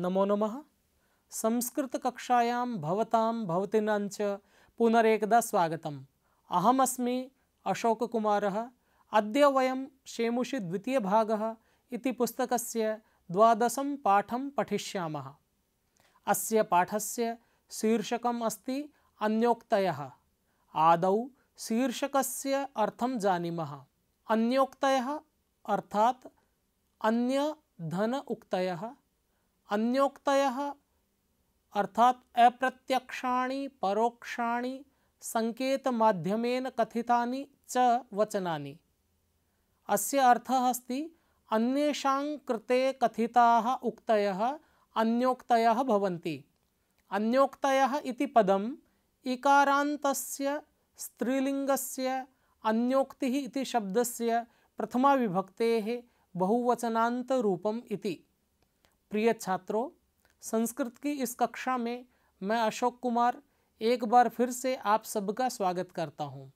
नमो नम संस्कृत कक्षायां भवतां भवतीनां च पुनरेकदा स्वागतम् अहमस्मि अशोककुमारः अद्य वयं शेमुषि द्वितीयभागः इति पुस्तकस्य द्वादशं पाठं पठिष्यामः अस्य पाठस्य शीर्षकम् अस्ति अन्योक्तयः आदौ शीर्षकस्य अर्थं जानीमः अन्योक्तयः अर्थात् अन्य धन उक्तयः अन्योक्त अर्थात अप्रत्यक्षाणी परोक्षाणी संकेत माध्यमेन कथितानि च वचनानि अस्य अर्थः अस्ति अन्येषां कृते कथिताः उक्तयः अन्योक्तयः भवन्ति अन्योक्तयः इति पदम् इकारान्तस्य स्त्रीलिङ्गस्य अन्योक्तिः इति शब्दस्य प्रथमाविभक्तेः बहुवचनान्तरूपम् इति प्रिय छात्रों संस्कृत की इस कक्षा में मैं अशोक कुमार एक बार फिर से आप सबका स्वागत करता हूँ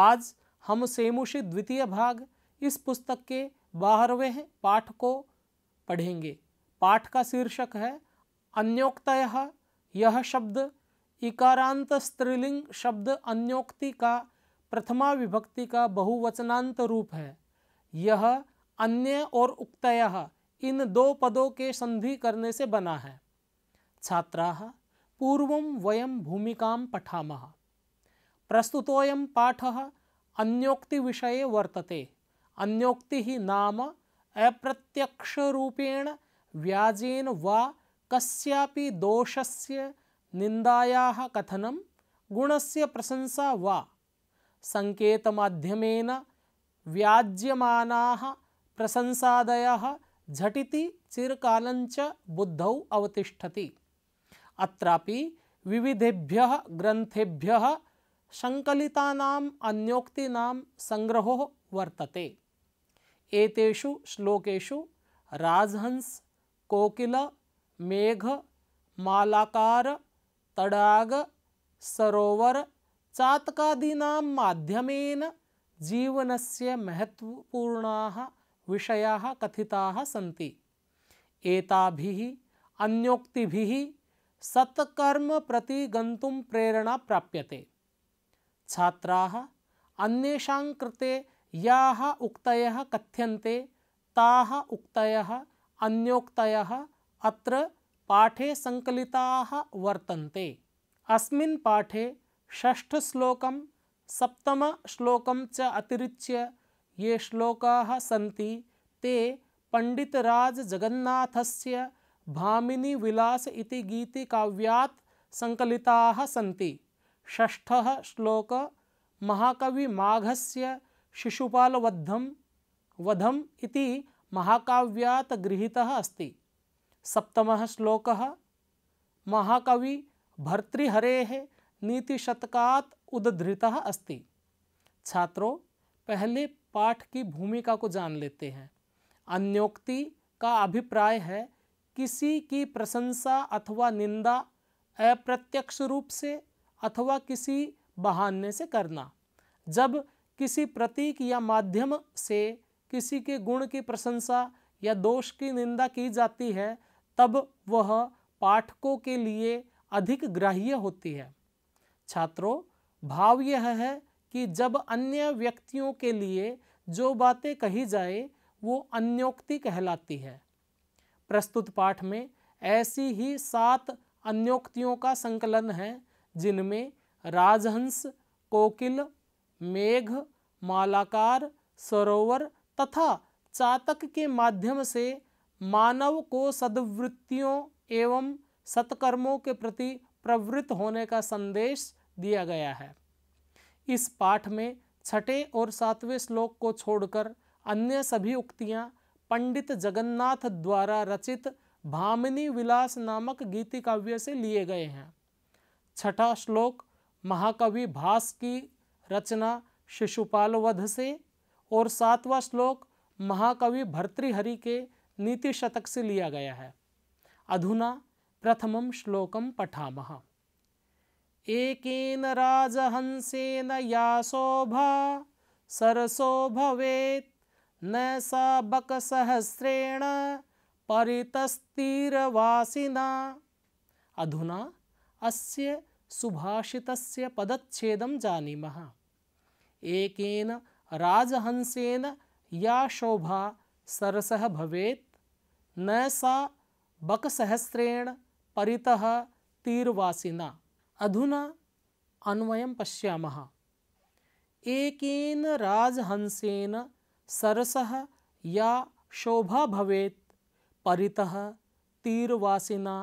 आज हम सेमुषी द्वितीय भाग इस पुस्तक के बारहवें पाठ को पढ़ेंगे पाठ का शीर्षक है अन्योक्त यह शब्द इकारांत स्त्रीलिंग शब्द अन्योक्ति का प्रथमा विभक्ति का बहुवचनांत रूप है यह अन्य और उक्तय इन दो पदों के संधि करने से बना है छात्रा पूर्व वयम भूमिका पठा प्रस्तुतोयम पाठ अन्योक्ति विषय वर्तते अन्योक्ति नाम अप्रत्यक्ष रूपेण व्याजेन वा कस्यापि दोषस्य निंदाया कथनम गुणस्य प्रशंसा वा संकेतमाध्यमेन व्याज्यमानाः प्रशंसादयः झटिति चिरकालंच बुद्ध अवतिषति अत्रापि विविधेभ्य ग्रंथेभ्य संकलितानाम अन्योक्तीनाम संग्रहो वर्तते एतेषु श्लोकेषु राजहंस कोकिल मेघ मालाकार तड़ाग सरोवर चातकादीना मध्यम जीवन से महत्वपूर्ण विषयाः कथिता सी एताभिः अन्योक्तिभिः सत्कर्म प्रति गन्तुं प्रेरणा प्राप्यते छात्र अन्ते कृते याः उक्तयः कथ्यन्ते ताः उक्तयः अत्र पाठे संकलिता वर्तन्ते अस्मिन् पाठे ष्ठ सप्तम सप्तमश्लोकं च अतिरिच्य ये श्लोका सी ते भामिनी विलास इति काव्यात संकलिता सी ष्ठ श्लोक शिशुपाल वधम वधम इति महाकाव्यात गृहीतः अस्ति सप्तमः श्लोकः महाकवि भर्तृहरेः नीतिशतकात् उद्धृतः अस्ति छात्रों पहले पाठ की भूमिका को जान लेते हैं अन्योक्ति का अभिप्राय है किसी की प्रशंसा अथवा निंदा अप्रत्यक्ष रूप से अथवा किसी बहाने से करना जब किसी प्रतीक या माध्यम से किसी के गुण की प्रशंसा या दोष की निंदा की जाती है तब वह पाठकों के लिए अधिक ग्राह्य होती है छात्रों भाव यह है कि जब अन्य व्यक्तियों के लिए जो बातें कही जाए वो अन्योक्ति कहलाती है प्रस्तुत पाठ में ऐसी ही सात अन्योक्तियों का संकलन है जिनमें राजहंस कोकिल मेघ मालाकार सरोवर तथा चातक के माध्यम से मानव को सदवृत्तियों एवं सत्कर्मों के प्रति प्रवृत्त होने का संदेश दिया गया है इस पाठ में छठे और सातवें श्लोक को छोड़कर अन्य सभी उक्तियाँ पंडित जगन्नाथ द्वारा रचित भामिनी विलास नामक गीति काव्य से लिए गए हैं छठा श्लोक महाकवि भास की रचना शिशुपाल वध से और सातवां श्लोक महाकवि भर्तृहरि के नीति शतक से लिया गया है अधुना श्लोकम पठा महा एकेन राजहंसेन या शोभा सरसो भवेत् न सा बकसहस्रेण परितस्तीरवासिना अधुना अस्य सुभाषितस्य पदच्छेदं जानीमः एकेन राजहंसेन या शोभा सरसः भवेत् न सा बकसहस्रेण परितः तीर्वासिना अधुना अन्वय पश्यामः एक राजहंसेन सरस या शोभा भवेत् परितः तीरवासिना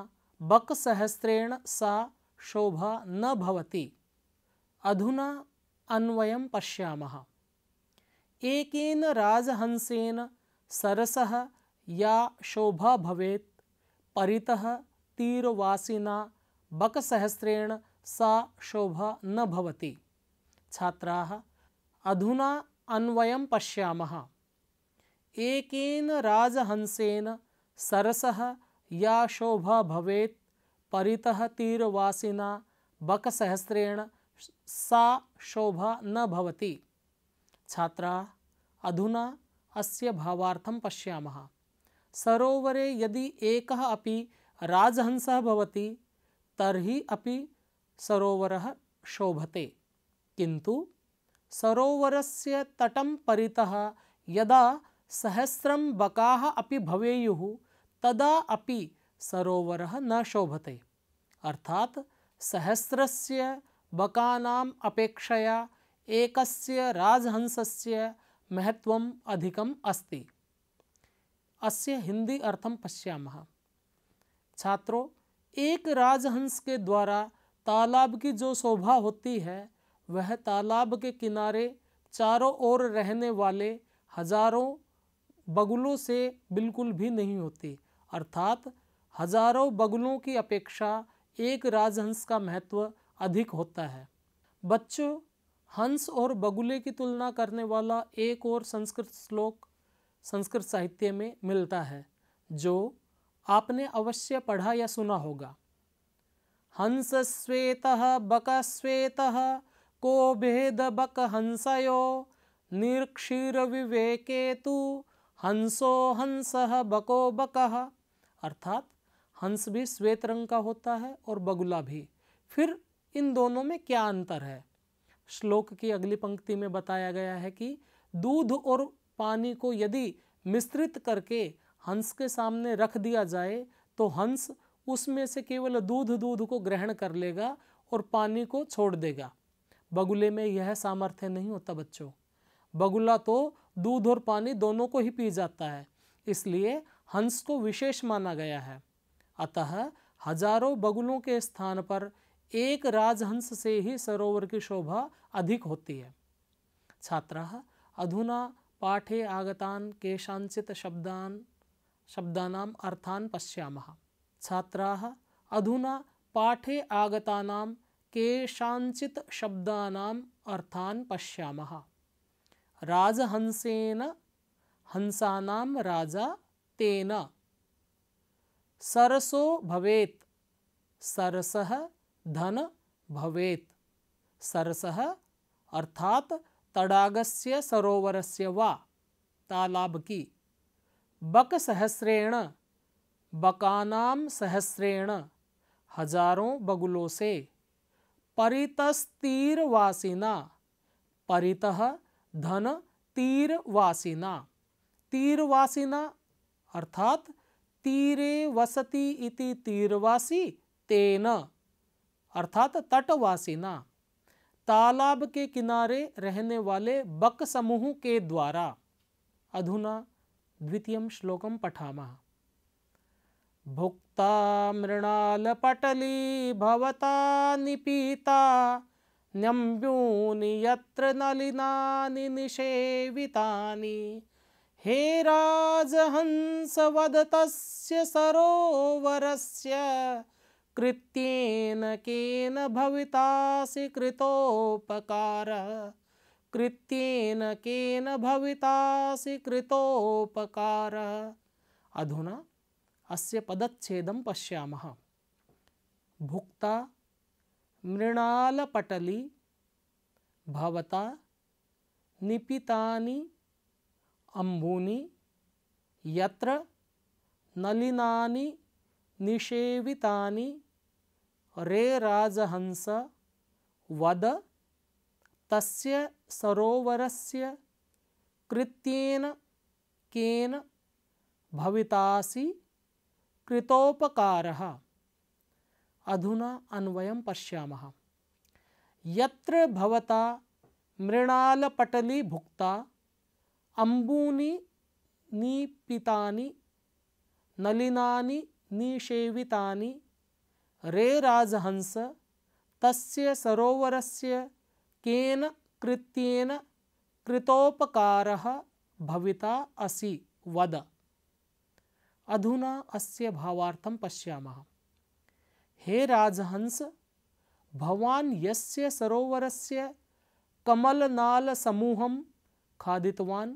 बकसहस्रेण सा शोभा न भवति अधुना अन्वय पश्यामः एक राजहंसेन सरस या शोभा भवेत् परितः तीरवासिना बकसहस्रेण सा शोभा न भवति छात्रा अधुना अन्वय पश्यामः एकेन राजहंसेन सरस या शोभा भवेत् परितः तीरवासिना बकसहस्रेण सा शोभा न भवति छात्रा अधुना अस्य भावार्थं पश्यामः सरोवरे यदि एकः अपि राजहंसः भवति तर्हि अपि सरोवर शोभते किंतु सरोवर से तटम परितः यदा सहस्रम बका अपि भवेयु तदा अपि सरोवर न शोभते अर्थात् सहस्रस्य बकानाम् अपेक्षया एकस्य राजहंसस्य महत्त्वम् अधिकम् अस्ति अस्य हिंदी अर्थं पश्यामः छात्रों एक राजहंस के द्वारा तालाब की जो शोभा होती है वह तालाब के किनारे चारों ओर रहने वाले हजारों बगुलों से बिल्कुल भी नहीं होती अर्थात हजारों बगुलों की अपेक्षा एक राजहंस का महत्व अधिक होता है बच्चों हंस और बगुले की तुलना करने वाला एक और संस्कृत श्लोक संस्कृत साहित्य में मिलता है जो आपने अवश्य पढ़ा या सुना होगा हंस श्वेत बक श्वेत को भेद बक हंसयो निरक्षीर विवेके तु हंसो हंस बको बक अर्थात हंस भी श्वेत रंग का होता है और बगुला भी फिर इन दोनों में क्या अंतर है श्लोक की अगली पंक्ति में बताया गया है कि दूध और पानी को यदि मिश्रित करके हंस के सामने रख दिया जाए तो हंस उसमें से केवल दूध दूध को ग्रहण कर लेगा और पानी को छोड़ देगा बगुले में यह सामर्थ्य नहीं होता बच्चों बगुला तो दूध और पानी दोनों को ही पी जाता है इसलिए हंस को विशेष माना गया है अतः हजारों बगुलों के स्थान पर एक राजहंस से ही सरोवर की शोभा अधिक होती है छात्रा अधुना पाठे आगतान केशांचित शब्दान शब्दानाम् अर्थान् पश्यामः छात्राः अधुना पाठे आगतानां केषाञ्चित् शब्दानाम् अर्थान् पश्यामः राजहंसेन हंसानां राजा तेन सरसो भवेत् सरसः धन भवेत् सरसः अर्थात तड़ागस्य सरोवरस्य वा तालाब की बक सहस्रेण बकानाम सहस्रेण हजारों बगुलों से परितस्तीरवासिना परित धन तीरवासिना तीरवासिना अर्थात तीरे वसती इति तीरवासी तेन अर्थात तटवासिना तालाब के किनारे रहने वाले बक समूह के द्वारा अधुना द्वितीय श्लोक पठा भुक्ता मृणालपटली भवता निपीता न्यम्बूनि यत्र नलिनानि निषेवितानि हे राजहंसवदतस्य सरोवरस्य कृत्येन केन भवितासि कृतोपकारः कृत्येन केन भवितासि कृतोपकार अधुना अस्य पदच्छेदं पश्यामः भुक्ता मृणालपटली भवता निपितानि अम्बूनि यत्र नलिनानि निषेवितानि रे राजहंस वद तस्य सरोवरस्य कृत्येन केन भवितासि कृतोपकारः अधुना अन्वयं पश्यामः यत्र भवता मृणालपटली भुक्ता अम्बूनि नीपितानि नलिनानि निषेवितानि रे राजहंस तस्य सरोवरस्य केन कृत्येन कृतोपकार भविता असि वद अधुना अस्य भावार्थं पश्यामः हे राजहंस भवान् यस्य सरोवरस्य कमलनालसमूहं खादितवान्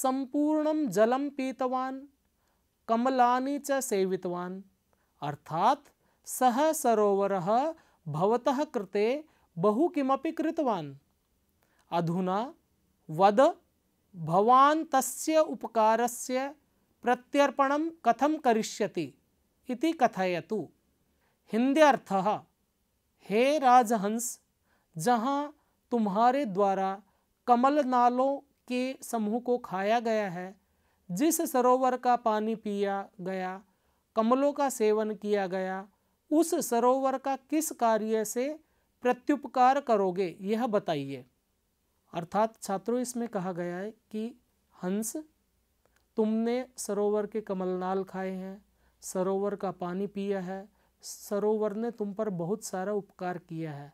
सम्पूर्णं जलं पीतवान् कमलानि च सेवितवान् अर्थात् सः सरोवरः भवतः कृते बहु किमपि कृतवान् अधुना वद भवान् तस्य उपकारस्य प्रत्यर्पणं कथं करिष्यति इति कथयतु हिंद्यर्थः हे राजहंस जहाँ तुम्हारे द्वारा कमल नालों के समूह को खाया गया है जिस सरोवर का पानी पिया गया कमलों का सेवन किया गया उस सरोवर का किस कार्य से प्रत्युपकार करोगे यह बताइए अर्थात छात्रों इसमें कहा गया है कि हंस तुमने सरोवर के कमलनाल खाए हैं सरोवर का पानी पिया है सरोवर ने तुम पर बहुत सारा उपकार किया है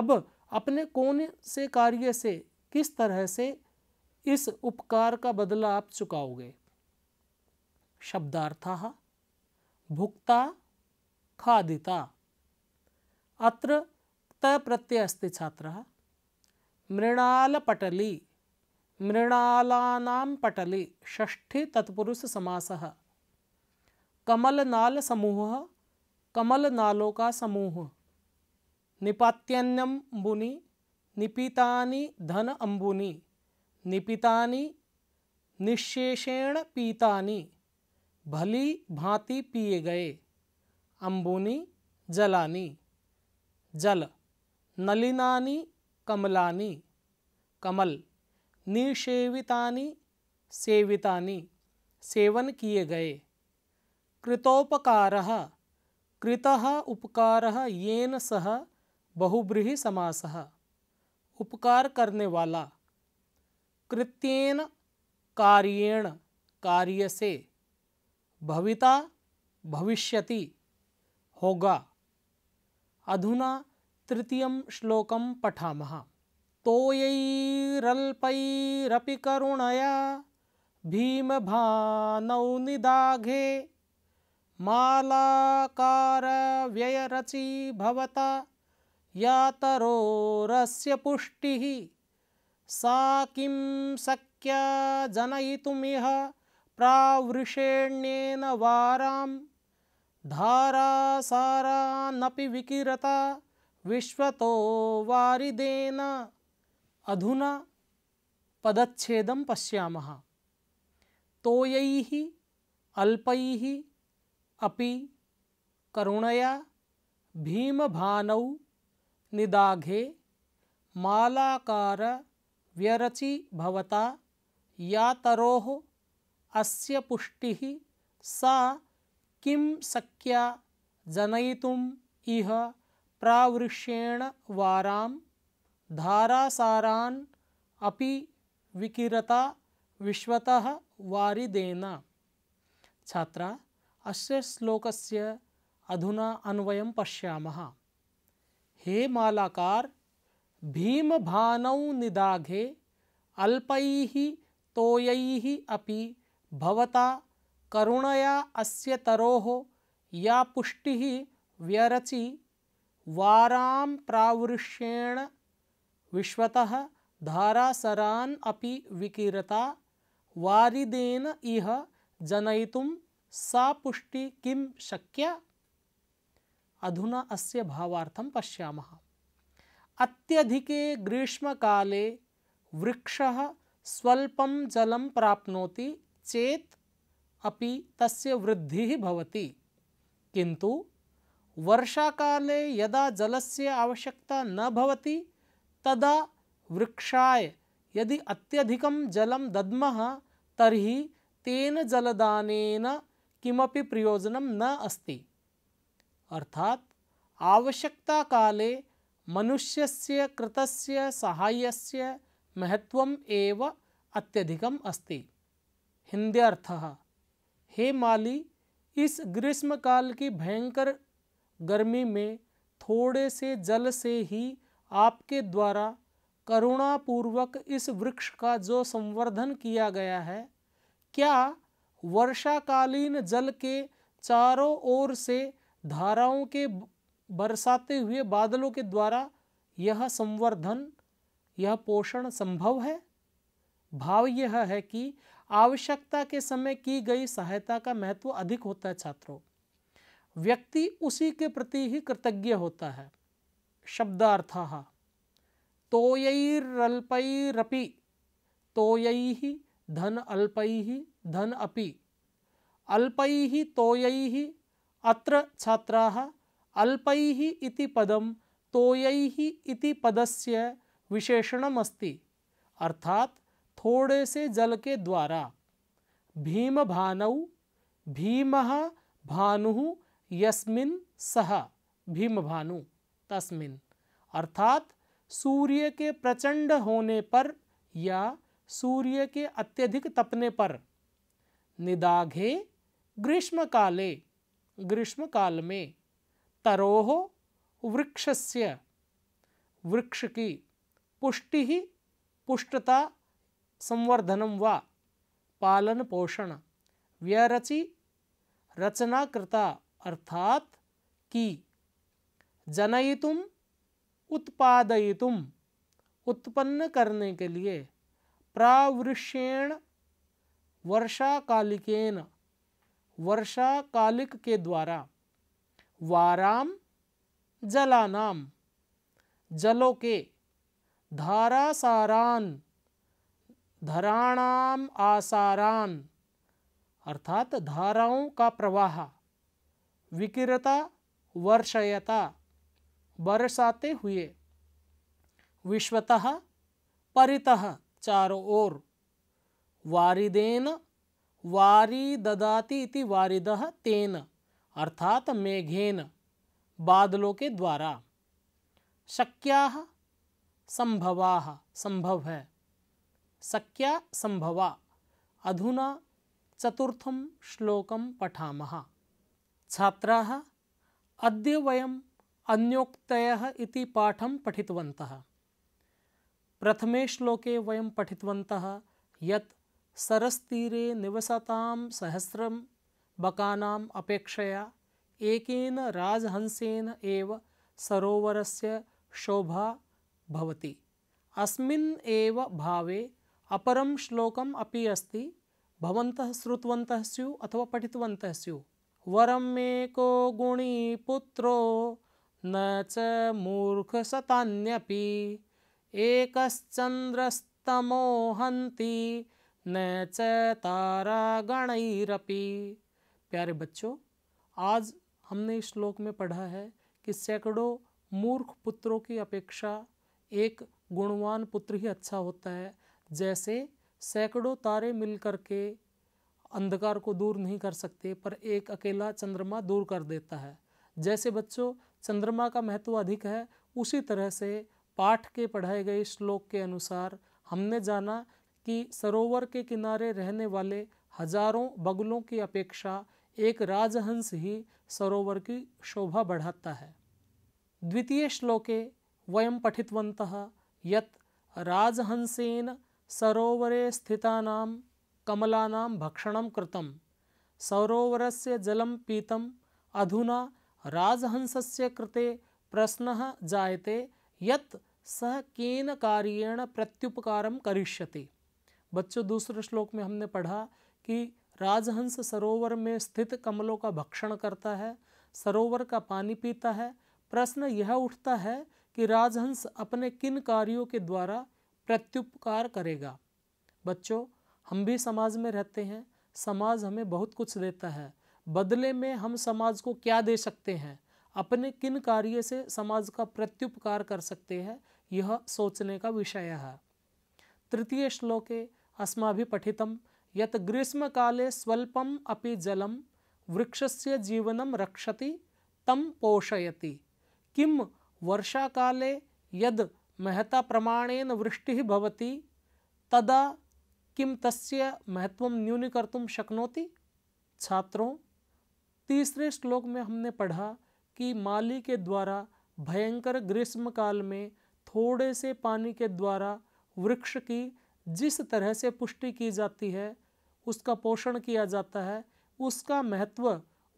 अब अपने कौन से कार्य से किस तरह से इस उपकार का बदला आप चुकाओगे शब्दार्थ भुक्ता खादिता अत्र प्रत्यय अस्त छात्र मृणालपटली मृणालाना पटली सामस कमलनाल समूह कमलनालों का समूह निपात्यन्यम निपीतानि धन अम्बुनि निपीतानि निशेषेण पीतानि भली भांति पिए गए अम्बुनि जलानी जल नलिनानी कमलानी कमल निषेवितानी सेवितानी सेवन किए गए कृतोपकार कृत उपकार येन सह बहुब्रीहि समास उपकार करने वाला कृत्येन कार्येण कार्य से भविता भविष्यति होगा अधुना तृतीय श्लोक पठा तोयैरल्पैरपि करुणया भानौ निदाघे मालाकारव्ययरची भवता यातरोरस्य पुष्टि सा किं शक्या जनयितुमिह प्रावृषेण्येन वारां धारासारानपि विकिरता विश्वतो वारिदेन अधुना पदछेद पश्यामः तोयैः अल्प अपि करुणया भानौ निदाघे मालाकार व्यरचि भवता तरो अस्य पुष्टिः सा किं शक्या जनयितुम् इह प्रावृष्येण वाराम धारासारान अपि विकिरता विश्वतः वारिदेन छात्र अस्य श्लोकस्य अधुना अन्वय पश्यामः हे मालाकार भानौ निदाघे अल्पैः तोयैः अपि भवता करुणया अस्य तरोः या पुष्टिः व्यरचि वारां प्रावृष्येण विश्वतः धारासरा अपि विकीरता वारिदेन इह जनयितुं सा पुष्टि किं शक्या अधुना अस्य भावार्थं पश्यामः अत्यधिके ग्रीष्मकाले वृक्षः स्वल्पं जलं प्राप्नोति चेत् अपि तस्य वृद्धिः भवति किन्तु काले यदा जलस्य आवश्यकता न भवति तदा वृक्षाय यदि अत्यधिक जलं दद्मः तर्हि तेन जलदान किमपि प्रयोजन न अस्ति अर्थात आवश्यकता काले मनुष्य कृतस्य साहाय्यस्य महत्व एव अत्यधिकम् अस्ति हिंदी अर्थ हे माली इस ग्रीष्म काल की भयंकर गर्मी में थोड़े से जल से ही आपके द्वारा करुणापूर्वक इस वृक्ष का जो संवर्धन किया गया है क्या वर्षाकालीन जल के चारों ओर से धाराओं के बरसाते हुए बादलों के द्वारा यह संवर्धन यह पोषण संभव है भाव यह है कि आवश्यकता के समय की गई सहायता का महत्व अधिक होता है छात्रों व्यक्ति उसी के प्रति ही कृतज्ञ होता है शब्दार्थ तोयैरल्पैरपि ही धन ही धन अपि अल्पै ही अत्र छात्राः ही इति पदं ही इति पदस्य विशेषणमस्ति अर्थात थोड़े से जल के द्वारा भीम भानौ भीम भानु यस्मिन सह भीम भानु तस्मिन अर्थात सूर्य के प्रचंड होने पर या सूर्य के अत्यधिक तपने पर निदाघे ग्रीष्म काले ग्रीष्म काल में तरोह वृक्षस्य वृक्ष की पुष्टि ही पुष्टता संवर्धनम व पालन पोषण व्यरचि रचना कृता अर्थात कि जनयितुम उत्पादयितुम उत्पन्न करने के लिए प्रावृषेण वर्षाकालिकेन वर्षाकालिक के द्वारा वाराम जलानाम जलों के धारासारान धराणाम आसारान अर्थात धाराओं का प्रवाह विकिरता वर्षयता बरसाते हुए विश्वतः परितः चारों ओर वारिदेन वारी ददाति इति वारिदः तेन अर्थात मेघेन बादलों के द्वारा शक्या संभवा संभव है शक्या संभवा अधुना चतुर्थम श्लोकम पठा छात्र अद वयम् पाठ इति प्रथम श्लोक प्रथमे श्लोके वयं पठितवन्तः यत् सरस्तीरे निवसतां सहस्रं बकानाम् अपेक्षया एकेन राजहंसेन एव सरोवर से शोभा अस्व अस्मिन् एव भावे अपरं श्लोकम् अपि अस्ति भवन्तः श्रुतवन्तः स्युः अथवा पठितवन्तः स्युः वरमेको को गुणी पुत्रो न च मूर्ख मूर्खसतान्यपि एकश्चन्द्रस्तमो हंती न च तारागणैरपि प्यारे बच्चों आज हमने इस श्लोक में पढ़ा है कि सैकड़ों मूर्ख पुत्रों की अपेक्षा एक गुणवान पुत्र ही अच्छा होता है जैसे सैकड़ों तारे मिलकर के अंधकार को दूर नहीं कर सकते पर एक अकेला चंद्रमा दूर कर देता है जैसे बच्चों चंद्रमा का महत्व अधिक है उसी तरह से पाठ के पढ़ाए गए श्लोक के अनुसार हमने जाना कि सरोवर के किनारे रहने वाले हजारों बगलों की अपेक्षा एक राजहंस ही सरोवर की शोभा बढ़ाता है द्वितीय श्लोके वयम पठितवंत यत राजहंसेन सरोवरे स्थितानाम भक्षण कृत सरोवर से जलम पीत अधुना राजहंस कृते प्रश्न जायते यत् सह केन कार्येण बच्चों दूसरे श्लोक में हमने पढ़ा कि राजहंस सरोवर में स्थित कमलों का भक्षण करता है सरोवर का पानी पीता है प्रश्न यह उठता है कि राजहंस अपने किन कार्यों के द्वारा प्रत्युपकार करेगा बच्चों हम भी समाज में रहते हैं समाज हमें बहुत कुछ देता है बदले में हम समाज को क्या दे सकते हैं अपने किन कार्य से समाज का प्रत्युपकार कर सकते हैं यह सोचने का विषय है तृतीय श्लोके अस्माभि पठितम यत ग्रीष्म काले स्वल्पम अपि जलम से जीवनम रक्षति तम पोषयति किम काले यद महता प्रमाणेन वृष्टि भवति तदा किम तस्य महत्व न्यूनीकर्तुम शक्नोती छात्रों तीसरे श्लोक में हमने पढ़ा कि माली के द्वारा भयंकर ग्रीष्म काल में थोड़े से पानी के द्वारा वृक्ष की जिस तरह से पुष्टि की जाती है उसका पोषण किया जाता है उसका महत्व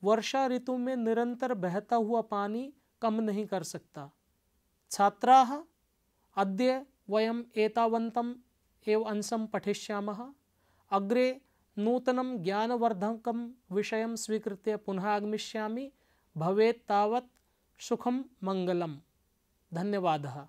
वर्षा ऋतु में निरंतर बहता हुआ पानी कम नहीं कर सकता छात्रा अद्य वयम एतावंतम एव अंशं पठिष्यामः अग्रे नूतनं ज्ञानवर्धकं विषयं स्वीकृत्य पुनः आगमिष्यामि भवेत् तावत् सुखं मङ्गलं धन्यवादः